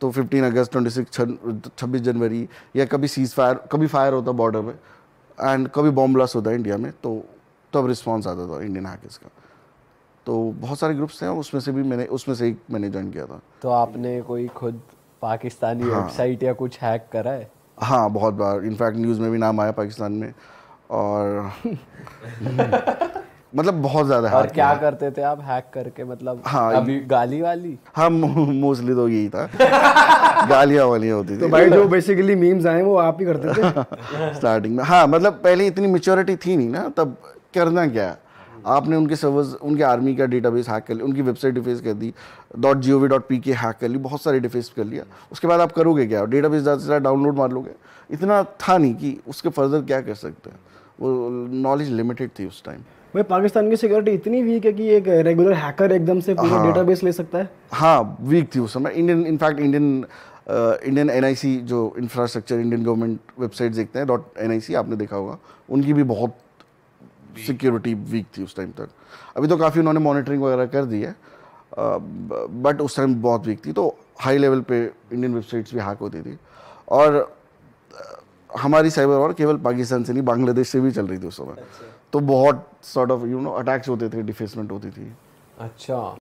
तो 15 अगस्त 26 छब्बीस जनवरी या कभी सीज फायर कभी फायर होता बॉर्डर पे एंड कभी बॉम्ब ब्लास्ट होता है इंडिया में तो तब रिस्पॉन्स आता था इंडियन हैकर्स का तो बहुत सारे ग्रुप्स हैं उसमें से भी मैंने उसमें से एक मैंने ज्वाइन किया था तो आपने कोई खुद पाकिस्तानी हाँ, वेबसाइट या कुछ हैक करा है हाँ बहुत बार इनफैक्ट न्यूज़ में भी नाम आया पाकिस्तान में और मतलब बहुत ज्यादा और क्या करते थे आप हैक करके मतलब हाँ अभी गाली वाली हाँ मोस्टली तो यही था गालियाँ वाली होती थी तो भाई जो बेसिकली मीम्स आए वो आप ही करते थे स्टार्टिंग में हाँ मतलब पहले इतनी मेच्योरिटी थी नहीं ना तब करना क्या आपने उनके सर्वर्स उनके आर्मी का डेटाबेस हैक कर लिया उनकी वेबसाइट डिफेस कर दी dot G O V dot P K hack कर ली बहुत सारे डिफेस कर लिया उसके बाद आप करोगे क्या डेटाबेस ज़्यादा से ज़्यादा डाउनलोड मार लोगे इतना था नहीं कि उसके फर्दर क्या कर सकते हैं वो नॉलेज लिमिटेड थी उस टाइम भाई पाकिस्तान की सिक्योरिटी इतनी वीक है कि एक रेगुलर हैकर एकदम से पूरा डेटाबेस हाँ। ले सकता है हाँ वीक थी उस समय इंडियन इनफैक्ट इंडियन इंडियन एन जो इंफ्रास्ट्रक्चर इंडियन गवर्नमेंट वेबसाइट देखते हैं डॉट एन आपने देखा होगा उनकी भी बहुत सिक्योरिटी वीक थी उस टाइम तक अभी तो काफ़ी उन्होंने मॉनिटरिंग वगैरह कर दी है बट uh, उस टाइम बहुत वीक थी तो हाई लेवल पे इंडियन वेबसाइट्स भी हैक होती थी और हमारी साइबर वॉर केवल पाकिस्तान से नहीं बांग्लादेश से भी चल रही थी उस समय अच्छा। तो बहुत sort of you know attacks होते थे डिफेसमेंट होती थी अच्छा